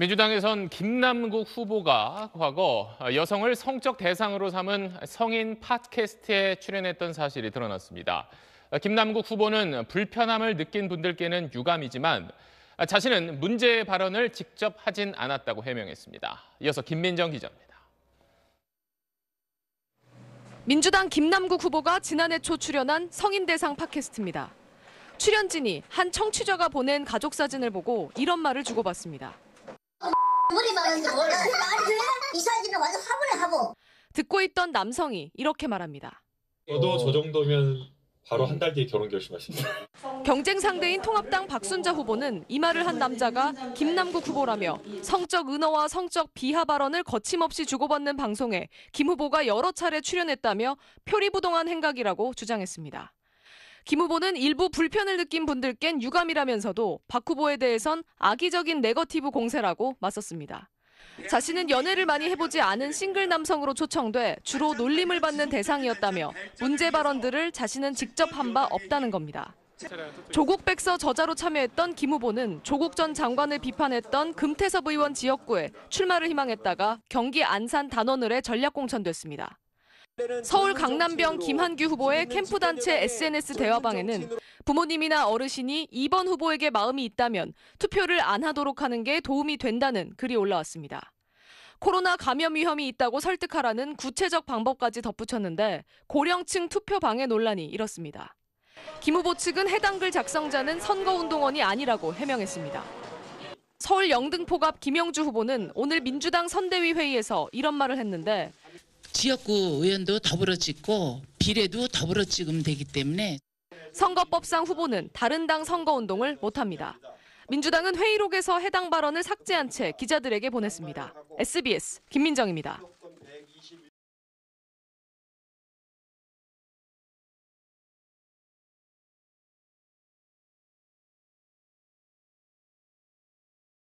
민주당에선 김남국 후보가 과거 여성을 성적 대상으로 삼은 성인 팟캐스트에 출연했던 사실이 드러났습니다. 김남국 후보는 불편함을 느낀 분들께는 유감이지만 자신은 문제의 발언을 직접 하진 않았다고 해명했습니다. 이어서 김민정 기자입니다. 민주당 김남국 후보가 지난해 초 출연한 성인 대상 팟캐스트입니다. 출연진이 한 청취자가 보낸 가족 사진을 보고 이런 말을 주고받습니다. 듣고 있던 남성이 이렇게 말합니다. 저도 저 정도면 바로 한 달 뒤에 결혼 결심하십다 경쟁 상대인 통합당 박순자 후보는 이 말을 한 남자가 김남국 후보라며 성적 은어와 성적 비하 발언을 거침없이 주고받는 방송에 김 후보가 여러 차례 출연했다며 표리부동한 행각이라고 주장했습니다. 김 후보는 일부 불편을 느낀 분들께는 유감이라면서도 박 후보에 대해선 악의적인 네거티브 공세라고 맞섰습니다. 자신은 연애를 많이 해보지 않은 싱글 남성으로 초청돼 주로 놀림을 받는 대상이었다며 문제 발언들을 자신은 직접 한 바 없다는 겁니다. 조국 백서 저자로 참여했던 김 후보는 조국 전 장관을 비판했던 금태섭 의원 지역구에 출마를 희망했다가 경기 안산 단원을에 전략 공천됐습니다. 서울 강남병 김한규 후보의 캠프단체 SNS 대화방에는 부모님이나 어르신이 이번 후보에게 마음이 있다면 투표를 안 하도록 하는 게 도움이 된다는 글이 올라왔습니다. 코로나 감염 위험이 있다고 설득하라는 구체적 방법까지 덧붙였는데 고령층 투표 방해 논란이 일었습니다. 김 후보 측은 해당 글 작성자는 선거운동원이 아니라고 해명했습니다. 서울 영등포갑 김영주 후보는 오늘 민주당 선대위 회의에서 이런 말을 했는데 지역구 의원도 더불어 찍고 비례도 더불어 찍으면 되기 때문에 선거법상 후보는 다른 당 선거운동을 못합니다. 민주당은 회의록에서 해당 발언을 삭제한 채 기자들에게 보냈습니다. SBS 김민정입니다.